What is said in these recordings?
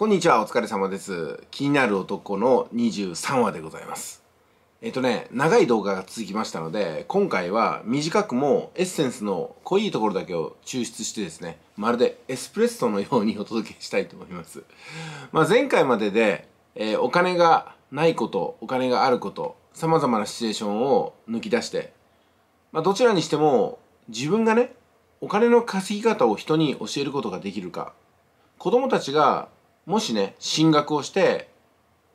こんにちは、お疲れ様です。気になる男の23話でございます。えっとね、長い動画が続きましたので、今回は短くもエッセンスの濃いところだけを抽出してですね、まるでエスプレッソのようにお届けしたいと思います。まあ、前回までで、えー、お金がないこと、お金があること、様々なシチュエーションを抜き出して、まあ、どちらにしても自分がね、お金の稼ぎ方を人に教えることができるか、子供たちがもしね進学をして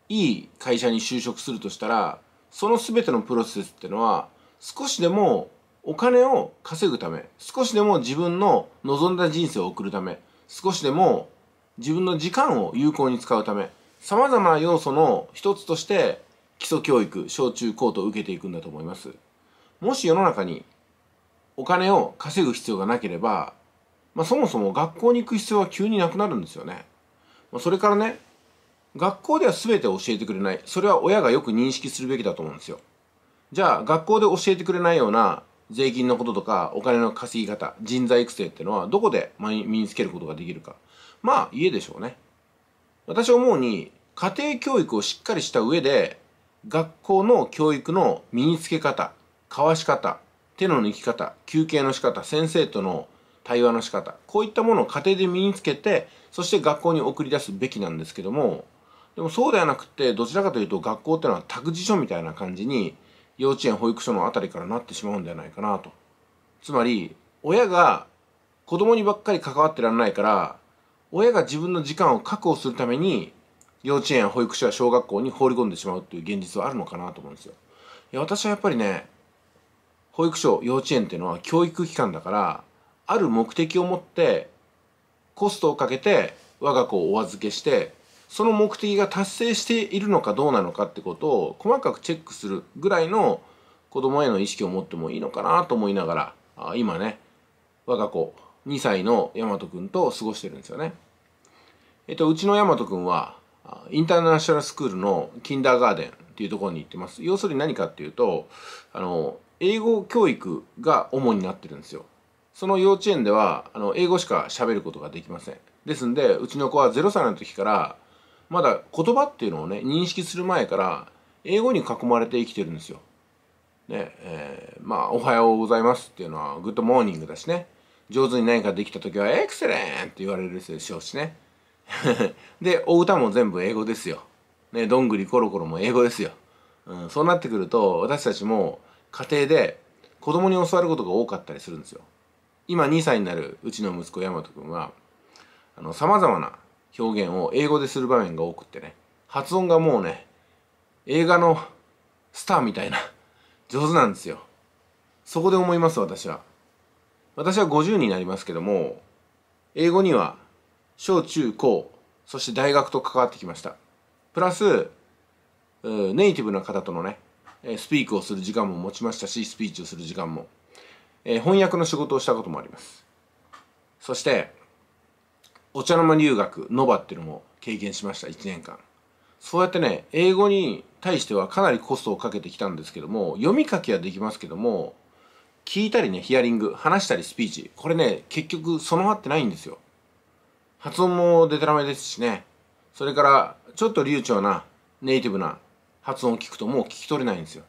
いい会社に就職するとしたらその全てのプロセスってのは少しでもお金を稼ぐため少しでも自分の望んだ人生を送るため少しでも自分の時間を有効に使うためさまざまな要素の一つとして基礎教育小中高と受けていくんだと思いますもし世の中にお金を稼ぐ必要がなければ、まあ、そもそも学校に行く必要は急になくなるんですよねそれからね学校では全て教えてくれないそれは親がよく認識するべきだと思うんですよじゃあ学校で教えてくれないような税金のこととかお金の稼ぎ方人材育成っていうのはどこで身につけることができるかまあ家でしょうね私思うに家庭教育をしっかりした上で学校の教育の身につけ方交わし方手の抜き方休憩の仕方先生との対話の仕方こういったものを家庭で身につけてそして学校に送り出すべきなんですけどもでもそうではなくてどちらかというと学校ってのは託児所みたいな感じに幼稚園保育所のあたりからなってしまうんではないかなとつまり親が子供にばっかり関わってらんないから親が自分の時間を確保するために幼稚園保育所や小学校に放り込んでしまうっていう現実はあるのかなと思うんですよいや私はやっぱりね保育所幼稚園っていうのは教育機関だからある目的を持ってコストをかけて我が子をお預けしてその目的が達成しているのかどうなのかってことを細かくチェックするぐらいの子供への意識を持ってもいいのかなと思いながら今ね我が子2歳の大和くんと過ごしてるんですよね。えっと、うちの大和くんはインターナショナルスクールのキンダーガーデンっていうところに行ってます。要するに何かっていうとあの英語教育が主になってるんですよ。その幼稚園ではあの英語しか喋ることができませんですんでうちの子は0歳の時からまだ言葉っていうのをね認識する前から英語に囲まれて生きてるんですよ。ねえー、まあ「おはようございます」っていうのは「グッドモーニング」だしね上手に何かできた時は「エクセレン!」って言われるでしょうしね でお歌も全部英語ですよ。ねどんぐりコロコロも英語ですよ。うん、そうなってくると私たちも家庭で子供に教わることが多かったりするんですよ。今2歳になるうちの息子大和くんはさまざまな表現を英語でする場面が多くってね発音がもうね映画のスターみたいな上手なんですよそこで思います私は私は50になりますけども英語には小中高そして大学と関わってきましたプラスネイティブな方とのねスピークをする時間も持ちましたしスピーチをする時間もえー、翻訳の仕事をしたこともありますそしてお茶の間留学ノバっていうのも経験しました1年間そうやってね英語に対してはかなりコストをかけてきたんですけども読み書きはできますけども聞いたりねヒアリング話したりスピーチこれね結局備わってないんですよ発音もデタラメですしねそれからちょっと流暢なネイティブな発音を聞くともう聞き取れないんですよ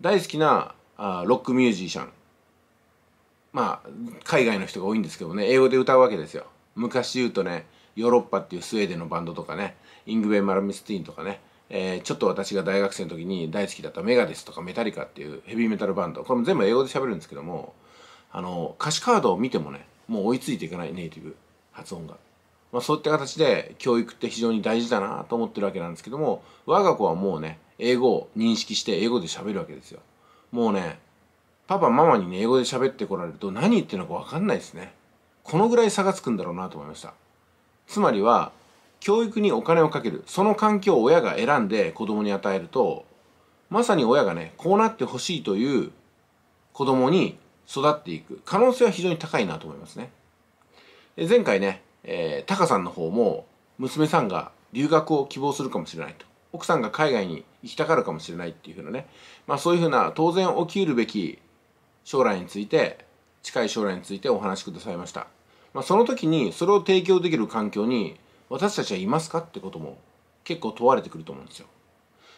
大好きなあロックミュージシャンまあ海外の人が多いんですけどね英語で歌うわけですよ昔言うとねヨーロッパっていうスウェーデンのバンドとかねイングベェイ・マルミスティーンとかね、えー、ちょっと私が大学生の時に大好きだったメガデスとかメタリカっていうヘビーメタルバンドこれも全部英語で喋るんですけどもあの歌詞カードを見てもねもう追いついていかないネイティブ発音が。まあ、そういった形で教育って非常に大事だなと思ってるわけなんですけども我が子はもうね英語を認識して英語で喋るわけですよ。もうねパパママにね英語で喋ってこられると何言ってるのか分かんないですねこのぐらい差がつくんだろうなと思いましたつまりは教育にお金をかけるその環境を親が選んで子供に与えるとまさに親がねこうなってほしいという子供に育っていく可能性は非常に高いなと思いますね前回ね、えー、タカさんの方も娘さんが留学を希望するかもしれないと奥さんが海外に行きたがるかもしれないっていうふうなね、まあ、そういうふうな当然起きるべき将来について近い将来についてお話しくださいました、まあ、その時にそれを提供できる環境に私たちはいますかってことも結構問われてくると思うんですよ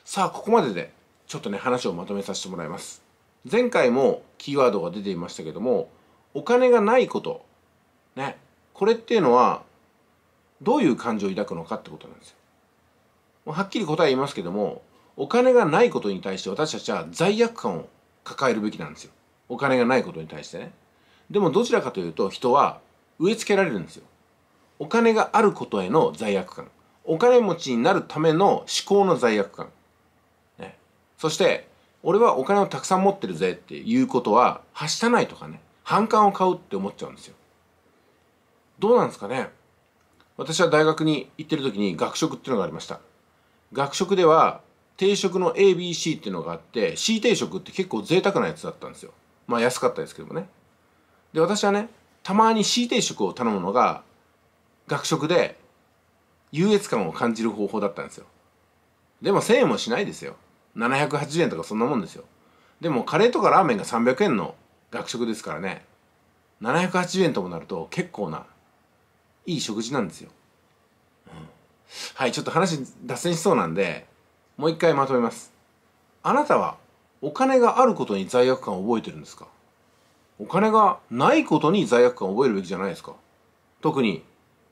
さあここまででちょっとね話をまとめさせてもらいます前回もキーワードが出ていましたけどもお金がないことねこれっていうのはどういう感情を抱くのかってことなんですよはっきり答え言いますけどもお金がないことに対して私たちは罪悪感を抱えるべきなんですよお金がないことに対してねでもどちらかというと人は植え付けられるんですよお金があることへの罪悪感お金持ちになるための思考の罪悪感、ね、そして俺はお金をたくさん持ってるぜっていうことははしたないとかね反感を買うって思っちゃうんですよどうなんですかね私は大学に行ってる時に学食っていうのがありました学食では定食の ABC っていうのがあって C 定食って結構贅沢なやつだったんですよまあ安かったですけどもねで私はねたまに C 定食を頼むのが学食で優越感を感じる方法だったんですよでも1000円もしないですよ780円とかそんなもんですよでもカレーとかラーメンが300円の学食ですからね780円ともなると結構ないい食事なんですよはいちょっと話脱線しそうなんでもう一回まとめますあなたはお金があることに罪悪感を覚えてるんですかお金がないことに罪悪感を覚えるべきじゃないですか特に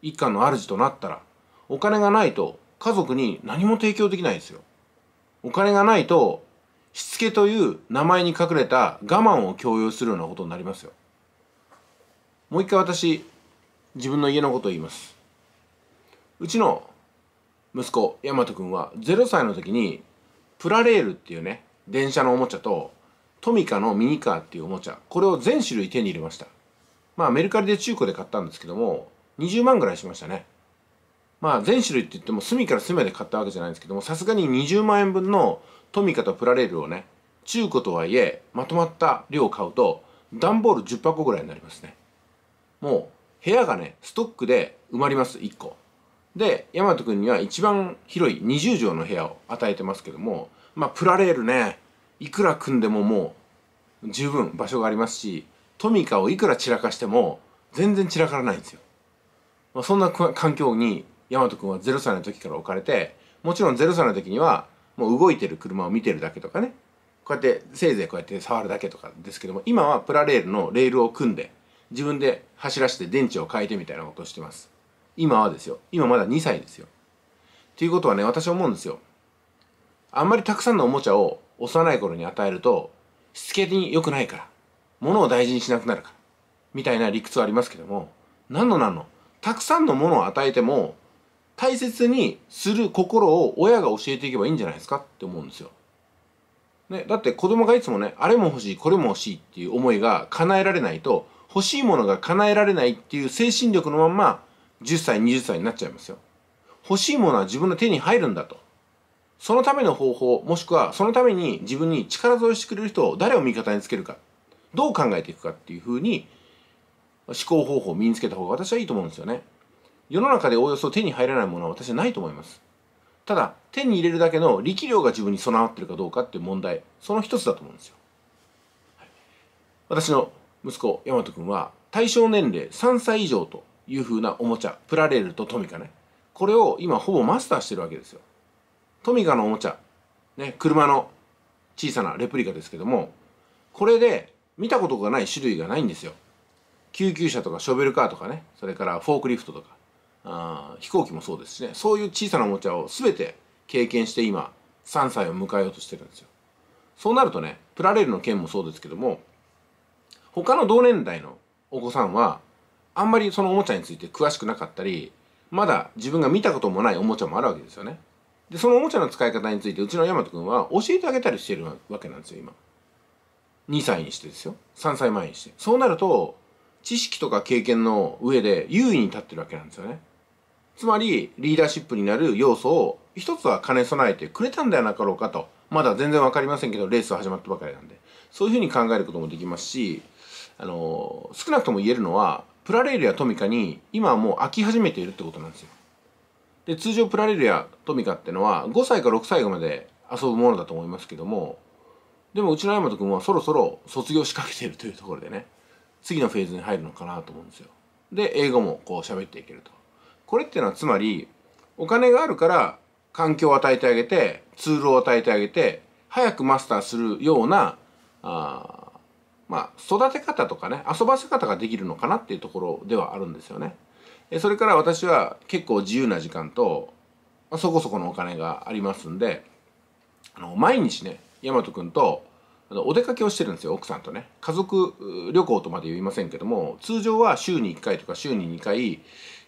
一貫の主となったらお金がないと家族に何も提供できないですよお金がないとしつけという名前に隠れた我慢を強要するようなことになりますよもう一回私自分の家のことを言いますうちの息子大和くんは0歳の時にプラレールっていうね電車のおもちゃとトミカのミニカーっていうおもちゃこれを全種類手に入れましたまあメルカリで中古で買ったんですけども20万ぐらいしましたねまあ全種類って言っても隅から隅まで買ったわけじゃないんですけどもさすがに20万円分のトミカとプラレールをね中古とはいえまとまった量を買うと段ボール10箱ぐらいになりますねもう部屋がねストックで埋まります1個で大和君には一番広い20畳の部屋を与えてますけどもまあプラレールねいくら組んでももう十分場所がありますしトミカをいくら散らかしても全然散らからないんですよ、まあ、そんな環境に大和君は0歳の時から置かれてもちろん0歳の時にはもう動いてる車を見てるだけとかねこうやってせいぜいこうやって触るだけとかですけども今はプラレールのレールを組んで自分で走らせて電池を変えてみたいなことをしてます今はですよ今まだ2歳ですよっていうことはね私は思うんですよあんまりたくさんのおもちゃを幼い頃に与えるとしつけに良くないから物を大事にしなくなるからみたいな理屈はありますけども何の何のたくさんのものを与えても大切にする心を親が教えていけばいいんじゃないですかって思うんですよ。ね、だって子供がいつもねあれも欲しいこれも欲しいっていう思いが叶えられないと欲しいものが叶えられないっていう精神力のまんま10歳20歳になっちゃいますよ欲しいものは自分の手に入るんだとそのための方法もしくはそのために自分に力添えしてくれる人を誰を味方につけるかどう考えていくかっていうふうに思考方法を身につけた方が私はいいと思うんですよね世の中でおおよそ手に入らないものは私はないと思いますただ手に入れるだけの力量が自分に備わってるかどうかっていう問題その一つだと思うんですよ、はい、私の息子大和君は対象年齢3歳以上という風なおもちゃプラレールとトミカねこれを今ほぼマスターしてるわけですよトミカのおもちゃ、ね、車の小さなレプリカですけどもこれで見たことがない種類がないんですよ救急車とかショベルカーとかねそれからフォークリフトとかあ飛行機もそうですしねそういう小さなおもちゃを全て経験して今3歳を迎えようとしてるんですよそうなるとねプラレールの件もそうですけども他の同年代のお子さんはあんまりそのおもちゃについて詳しくなかったりまだ自分が見たこともないおもちゃもあるわけですよねでそのおもちゃの使い方についてうちの大和君は教えてあげたりしてるわけなんですよ今2歳にしてですよ3歳前にしてそうなると知識とか経験の上で優位に立ってるわけなんですよねつまりリーダーシップになる要素を一つは兼ね備えてくれたんではなかろうかとまだ全然分かりませんけどレースは始まったばかりなんでそういうふうに考えることもできますしあの少なくとも言えるのはプラレールやトミカに今はもう飽き始めているってことなんですよで通常プラレールやトミカってのは5歳か6歳まで遊ぶものだと思いますけどもでもうちの大和んはそろそろ卒業しかけているというところでね次のフェーズに入るのかなと思うんですよで英語もこう喋っていけるとこれっていうのはつまりお金があるから環境を与えてあげてツールを与えてあげて早くマスターするようなあまあ、育て方とかね遊ばせ方ができるのかなっていうところではあるんですよね。それから私は結構自由な時間と、まあ、そこそこのお金がありますんであの毎日ね大和くんとお出かけをしてるんですよ奥さんとね家族旅行とまで言いませんけども通常は週に1回とか週に2回、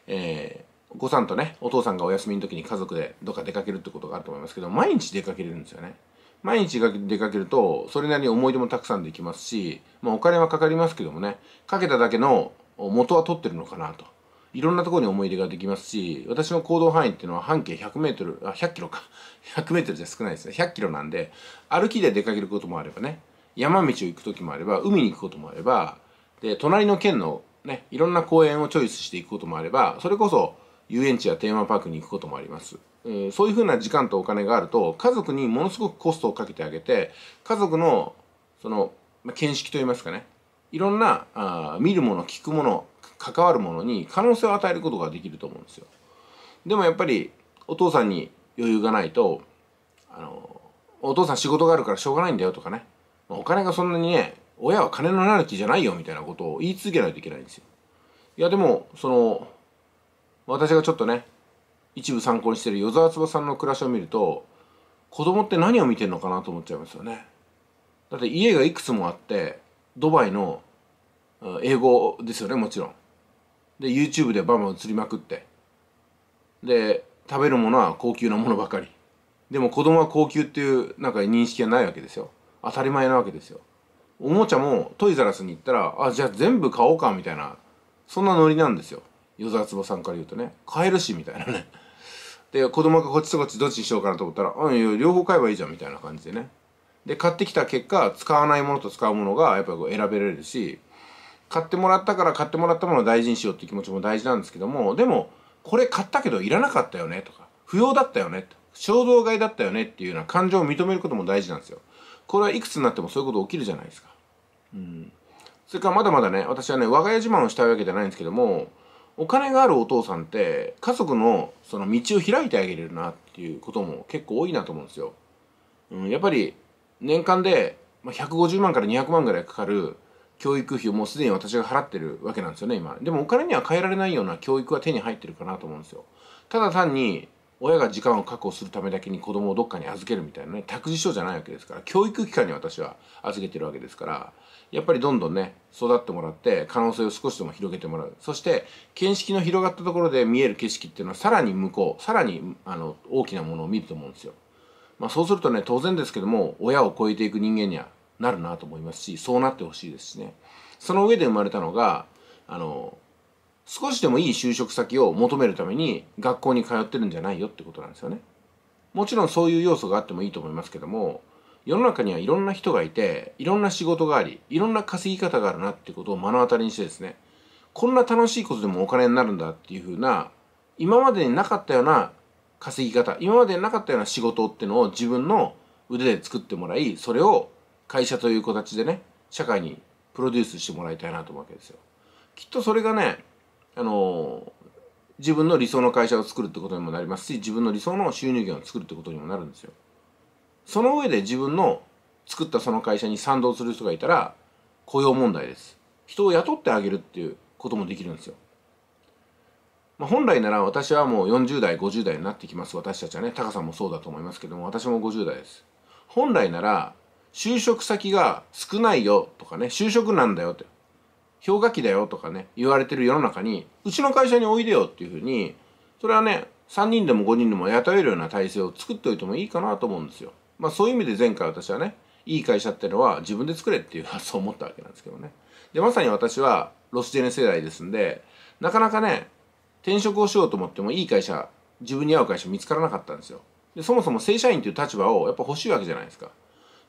えー、お子さんとねお父さんがお休みの時に家族でどっか出かけるってことがあると思いますけど毎日出かけれるんですよね。毎日出かけるとそれなりに思い出もたくさんできますし、まあ、お金はかかりますけどもねかけただけの元は取ってるのかなといろんなところに思い出ができますし私の行動範囲っていうのは半径1 0 0ル、あ1 0 0キロか1 0 0ルじゃ少ないですね1 0 0キロなんで歩きで出かけることもあればね山道を行く時もあれば海に行くこともあればで隣の県のねいろんな公園をチョイスしていくこともあればそれこそ遊園地やテーマパークに行くこともあります。えー、そういうふうな時間とお金があると家族にものすごくコストをかけてあげて家族のその、まあ、見識といいますかねいろんなあ見るもの聞くもの関わるものに可能性を与えることができると思うんですよでもやっぱりお父さんに余裕がないとあのお父さん仕事があるからしょうがないんだよとかねお金がそんなにね親は金のなる気じゃないよみたいなことを言い続けないといけないんですよいやでもその私がちょっとね一部参考にしてる与沢翼さんの暮らしを見ると子供って何を見てるのかなと思っちゃいますよね。だって家がいくつもあってドバイの英語ですよねもちろん。で YouTube でバンバン映りまくってで食べるものは高級なものばかりでも子供は高級っていうなんか認識がないわけですよ当たり前なわけですよおもちゃもトイザらスに行ったらあじゃあ全部買おうかみたいなそんなノリなんですよ与沢坪さんから言うとね買えるしみたいなねで子供がこっちとこっちどっちにしようかなと思ったら「うん両方買えばいいじゃん」みたいな感じでねで買ってきた結果使わないものと使うものがやっぱりこう選べられるし買ってもらったから買ってもらったものを大事にしようって気持ちも大事なんですけどもでもこれ買ったけどいらなかったよねとか不要だったよねと衝動買いだったよねっていうような感情を認めることも大事なんですよこれはいくつになってもそういうこと起きるじゃないですかうんそれからまだまだね私はね我が家自慢をしたいわけじゃないんですけどもお金があるお父さんって家族のその道を開いてあげれるなっていうことも結構多いなと思うんですよ。うん、やっぱり年間で150万から200万ぐらいかかる教育費をもうすでに私が払ってるわけなんですよね今でもお金には変えられないような教育は手に入ってるかなと思うんですよただ単に親が時間を確保するためだけに子供をどっかに預けるみたいなね託児所じゃないわけですから教育機関に私は預けてるわけですからやっぱりどんどんね育ってもらって可能性を少しでも広げてもらうそして見識の広がったところで見える景色っていうのはさらに向こうさらにあの大きなものを見ると思うんですよ。まあ、そうするとね当然ですけども親を超えていく人間にはなるなと思いますしそうなってほしいですしねその上で生まれたのがあの少しでもいい就職先を求めるために学校に通ってるんじゃないよってことなんですよね。もちろんそういう要素があってもいいと思いますけども、世の中にはいろんな人がいて、いろんな仕事があり、いろんな稼ぎ方があるなってことを目の当たりにしてですね、こんな楽しいことでもお金になるんだっていうふうな、今までになかったような稼ぎ方、今までになかったような仕事っていうのを自分の腕で作ってもらい、それを会社という形でね、社会にプロデュースしてもらいたいなと思うわけですよ。きっとそれがね、あの自分の理想の会社を作るってことにもなりますし自分の理想の収入源を作るってことにもなるんですよ。その上で自分の作ったその会社に賛同する人がいたら雇用問題です。人を雇ってあげるっていうこともできるんですよ。まあ、本来なら私はもう40代50代になってきます私たちはねタカさんもそうだと思いますけども私も50代です。本来なら就職先が少ないよとかね就職なんだよって氷河期だよとかね、言われてる世の中に、うちの会社においでよっていうふうに、それはね、3人でも5人でも雇えるような体制を作っておいてもいいかなと思うんですよ。まあそういう意味で前回私はね、いい会社ってのは自分で作れっていう発想を持ったわけなんですけどね。で、まさに私はロスジェネ世代ですんで、なかなかね、転職をしようと思ってもいい会社、自分に合う会社見つからなかったんですよ。で、そもそも正社員っていう立場をやっぱ欲しいわけじゃないですか。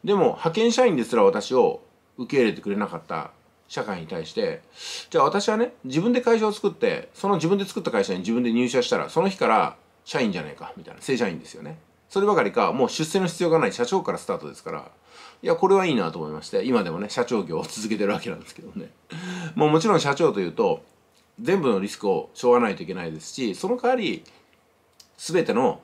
でも派遣社員ですら私を受け入れてくれなかった社会に対してじゃあ私はね自分で会社を作ってその自分で作った会社に自分で入社したらその日から社員じゃないかみたいな正社員ですよねそればかりかもう出世の必要がない社長からスタートですからいやこれはいいなと思いまして今でもね社長業を続けてるわけなんですけどね もうもちろん社長というと全部のリスクを背負わないといけないですしその代わり全ての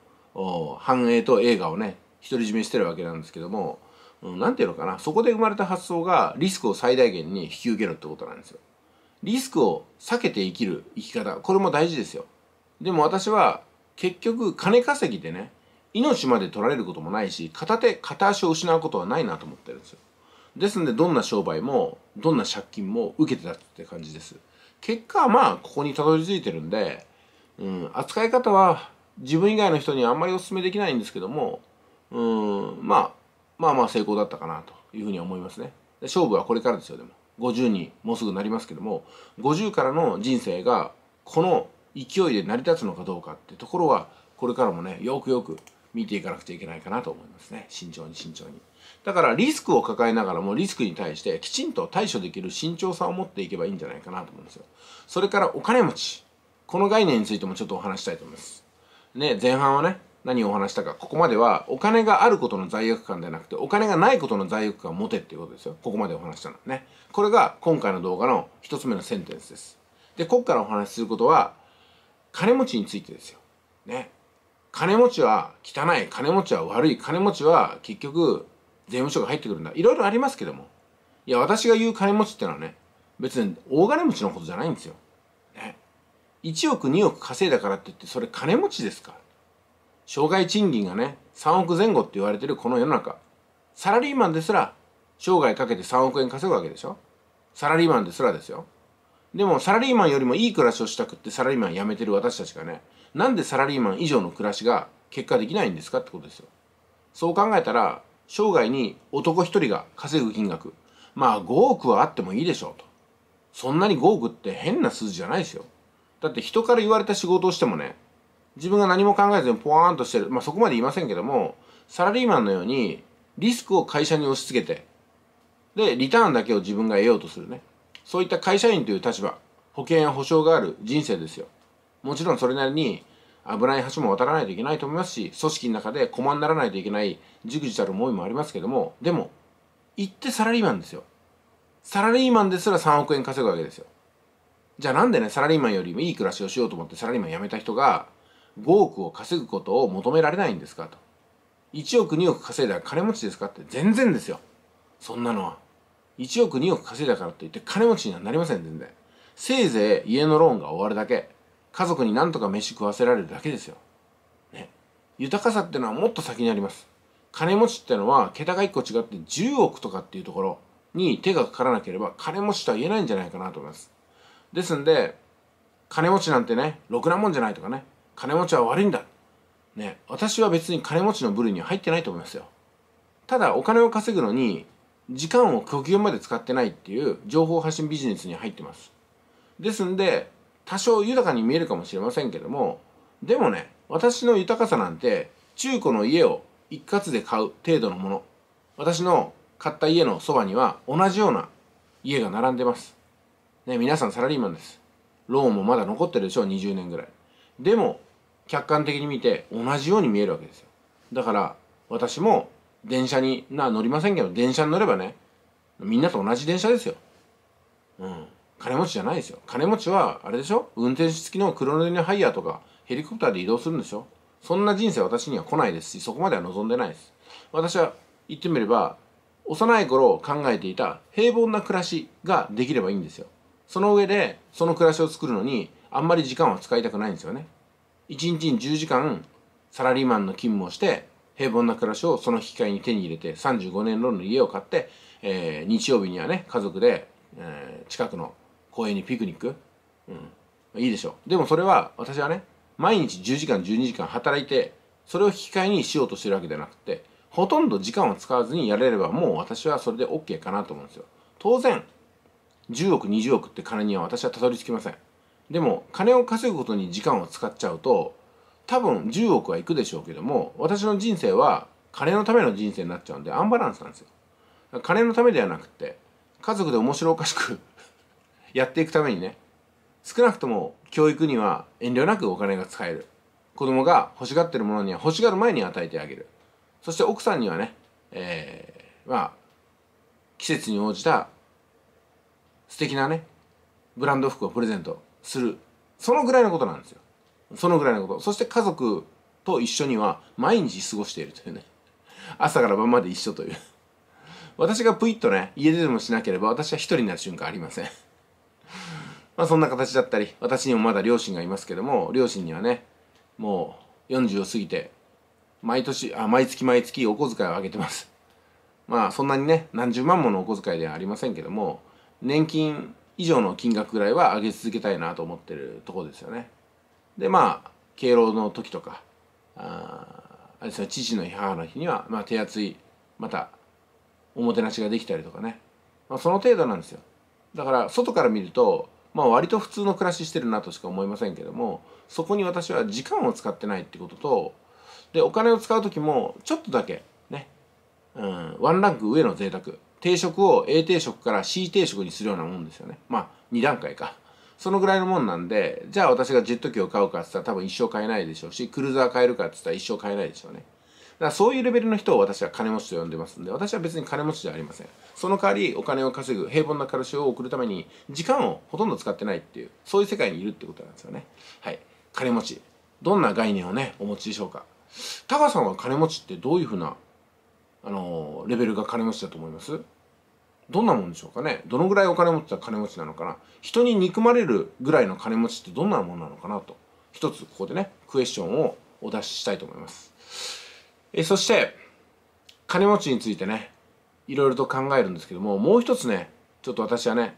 繁栄と映画をね独り占めしてるわけなんですけどもうん、なんていうのかな、そこで生まれた発想がリスクを最大限に引き受けるってことなんですよ。リスクを避けて生きる生き方、これも大事ですよ。でも私は結局金稼ぎでね、命まで取られることもないし、片手、片足を失うことはないなと思ってるんですよ。ですんで、どんな商売も、どんな借金も受けてたって感じです。結果はまあ、ここにたどり着いてるんで、うん、扱い方は自分以外の人にはあんまりお勧めできないんですけども、うん、まあ、まあまあ成功だったかなというふうに思いますね。で勝負はこれからですよ、でも。50にもうすぐなりますけども、50からの人生がこの勢いで成り立つのかどうかってところは、これからもね、よくよく見ていかなくちゃいけないかなと思いますね。慎重に慎重に。だからリスクを抱えながらもリスクに対してきちんと対処できる慎重さを持っていけばいいんじゃないかなと思うんですよ。それからお金持ち。この概念についてもちょっとお話したいと思います。ね、前半はね、何をお話したかここまではお金があることの罪悪感ではなくてお金がないことの罪悪感を持てっていうことですよここまでお話したのねこれが今回の動画の1つ目のセンテンスですでここからお話しすることは金持ちについてですよね金持ちは汚い金持ちは悪い金持ちは結局税務署が入ってくるんだいろいろありますけどもいや私が言う金持ちってのはね別に大金持ちのことじゃないんですよ、ね、1億2億稼いだからって言ってそれ金持ちですから障害賃金がね、3億前後って言われてるこの世の中、サラリーマンですら、生涯かけて3億円稼ぐわけでしょサラリーマンですらですよ。でも、サラリーマンよりもいい暮らしをしたくってサラリーマン辞めてる私たちがね、なんでサラリーマン以上の暮らしが結果できないんですかってことですよ。そう考えたら、生涯に男一人が稼ぐ金額、まあ5億はあってもいいでしょうと。そんなに5億って変な数字じゃないですよ。だって人から言われた仕事をしてもね、自分が何も考えずにポワーンとしてる、まあ、そこまで言いませんけども、サラリーマンのように、リスクを会社に押し付けて、で、リターンだけを自分が得ようとするね。そういった会社員という立場、保険や保証がある人生ですよ。もちろんそれなりに、危ない橋も渡らないといけないと思いますし、組織の中で駒にならないといけない、じくじたる思いもありますけども、でも、行ってサラリーマンですよ。サラリーマンですら3億円稼ぐわけですよ。じゃあなんでね、サラリーマンよりもいい暮らしをしようと思ってサラリーマン辞めた人が、5億を稼ぐことを求められないんですかと1億2億稼いだら金持ちですかって全然ですよそんなのは1億2億稼いだからって言って金持ちにはなりません全然せいぜい家のローンが終わるだけ家族になんとか飯食わせられるだけですよね豊かさってのはもっと先にあります金持ちってのは桁が1個違って10億とかっていうところに手がかからなければ金持ちとは言えないんじゃないかなと思いますですんで金持ちなんてねろくなもんじゃないとかね金持ちは悪いんだ。ね、私は別に金持ちの部類には入ってないと思いますよ。ただお金を稼ぐのに時間を極限まで使ってないっていう情報発信ビジネスに入ってます。ですんで多少豊かに見えるかもしれませんけどもでもね私の豊かさなんて中古の家を一括で買う程度のもの私の買った家のそばには同じような家が並んでます。ね、皆さんサラリーマンです。ローンもまだ残ってるでしょう、20年ぐらい。でも、客観的に見て同じように見えるわけですよだから私も電車にな乗りませんけど電車に乗ればねみんなと同じ電車ですようん金持ちじゃないですよ金持ちはあれでしょ運転手付きの黒塗りのハイヤーとかヘリコプターで移動するんでしょそんな人生私には来ないですしそこまでは望んでないです私は言ってみれば幼い頃考えていた平凡な暮らしができればいいんですよその上でその暮らしを作るのにあんまり時間は使いたくないんですよね1日に10時間サラリーマンの勤務をして平凡な暮らしをその引き換えに手に入れて35年ローンの家を買って、えー、日曜日にはね家族で、えー、近くの公園にピクニック、うん、いいでしょうでもそれは私はね毎日10時間12時間働いてそれを引き換えにしようとしてるわけじゃなくてほとんど時間を使わずにやれればもう私はそれで OK かなと思うんですよ当然10億20億って金には私はたどり着きませんでも金を稼ぐことに時間を使っちゃうと多分10億はいくでしょうけども私の人生は金のための人生になっちゃうんでアンバランスなんですよ金のためではなくて家族で面白おかしく やっていくためにね少なくとも教育には遠慮なくお金が使える子供が欲しがってるものには欲しがる前に与えてあげるそして奥さんにはねえー、まあ季節に応じた素敵なねブランド服をプレゼントするそのぐらいのことなんですよそのぐらいのことそして家族と一緒には毎日過ごしているというね朝から晩まで一緒という私がぷいっとね家出でもしなければ私は一人になる瞬間ありませんまあそんな形だったり私にもまだ両親がいますけども両親にはねもう40を過ぎて毎年あ毎月毎月お小遣いをあげてますまあそんなにね何十万ものお小遣いではありませんけども年金以上の金額ぐらいは上げ続けたいなと思ってるとこですよね。で、まあ、敬老の時とか、ああれですね、父の日、母の日には、まあ、手厚い、また、おもてなしができたりとかね。まあ、その程度なんですよ。だから、外から見ると、まあ、割と普通の暮らししてるなとしか思いませんけども、そこに私は時間を使ってないってことと、で、お金を使う時も、ちょっとだけ、ね、うん、ワンランク上の贅沢。定食を A 定食から C 定食にするようなもんですよね。まあ、2段階か。そのぐらいのもんなんで、じゃあ私がジェット機を買うかって言ったら多分一生買えないでしょうし、クルーザー買えるかって言ったら一生買えないでしょうね。だからそういうレベルの人を私は金持ちと呼んでますんで、私は別に金持ちじゃありません。その代わりお金を稼ぐ平凡な暮らしを送るために時間をほとんど使ってないっていう、そういう世界にいるってことなんですよね。はい。金持ち。どんな概念をね、お持ちでしょうか。タカさんは金持ちってどういうふうなあのレベルが金持ちだと思いますどんなもんでしょうかねどのぐらいお金持ちは金持ちなのかな人に憎まれるぐらいの金持ちってどんなもんなのかなと一つここでねクエスチョンをお出ししたいと思いますえそして金持ちについてねいろいろと考えるんですけどももう一つねちょっと私はね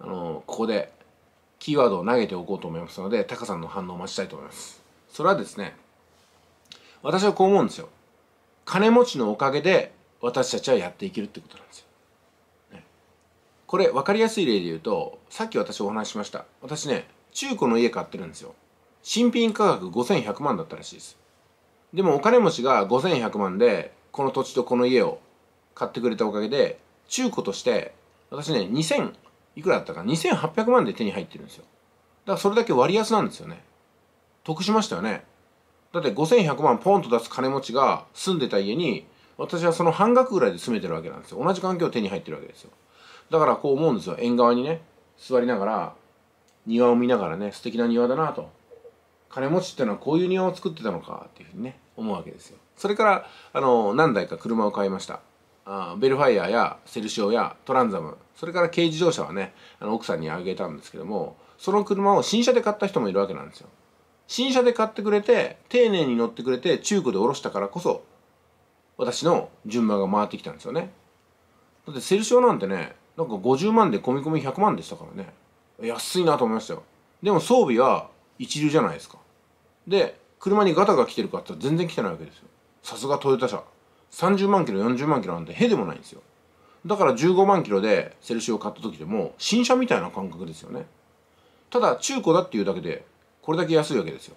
あのここでキーワードを投げておこうと思いますのでタカさんの反応を待ちたいと思いますそれはですね私はこう思うんですよ金持ちのおかげで私たちはやっていけるってことなんですよ。ね、これ分かりやすい例で言うとさっき私お話ししました私ね中古の家買ってるんですよ新品価格5100万だったらしいですでもお金持ちが5100万でこの土地とこの家を買ってくれたおかげで中古として私ね2000いくらだったか2800万で手に入ってるんですよだからそれだけ割安なんですよね得しましたよねだって5100万ポンと出す金持ちが住んでた家に私はその半額ぐらいで住めてるわけなんですよ同じ環境を手に入ってるわけですよだからこう思うんですよ縁側にね座りながら庭を見ながらね素敵な庭だなと金持ちってのはこういう庭を作ってたのかっていうふうにね思うわけですよそれからあの何台か車を買いましたあベルファイアやセルシオやトランザムそれから軽自動車はねあの奥さんにあげたんですけどもその車を新車で買った人もいるわけなんですよ新車で買ってくれて、丁寧に乗ってくれて、中古で下ろしたからこそ、私の順番が回ってきたんですよね。だってセルシオなんてね、なんか50万で込み込み100万でしたからね。安いなと思いましたよ。でも装備は一流じゃないですか。で、車にガタが来てるかって全然来てないわけですよ。さすがトヨタ車。30万キロ、40万キロなんて屁でもないんですよ。だから15万キロでセルシオを買った時でも新車みたいな感覚ですよね。ただ中古だっていうだけでこれだけ安いわけですよ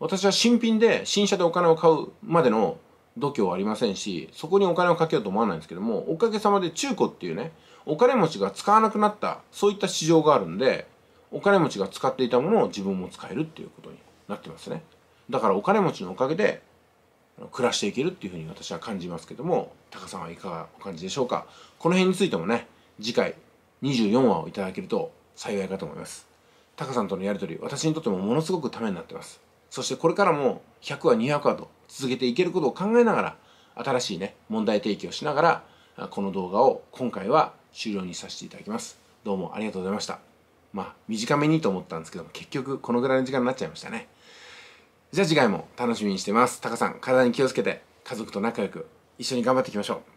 私は新品で新車でお金を買うまでの度胸はありませんしそこにお金をかけようと思わないんですけどもおかげさまで中古っていうねお金持ちが使わなくなったそういった市場があるんでお金持ちが使っていたものを自分も使えるっていうことになってますねだからお金持ちのおかげで暮らしていけるっていうふうに私は感じますけどもタカさんはいかがお感じでしょうかこの辺についてもね次回24話をいただけると幸いかと思いますタカさんとのやり取り私にとってもものすごくためになってますそしてこれからも100話200話と続けていけることを考えながら新しいね問題提起をしながらこの動画を今回は終了にさせていただきますどうもありがとうございましたまあ短めにと思ったんですけども結局このぐらいの時間になっちゃいましたねじゃあ次回も楽しみにしてますタカさん体に気をつけて家族と仲良く一緒に頑張っていきましょう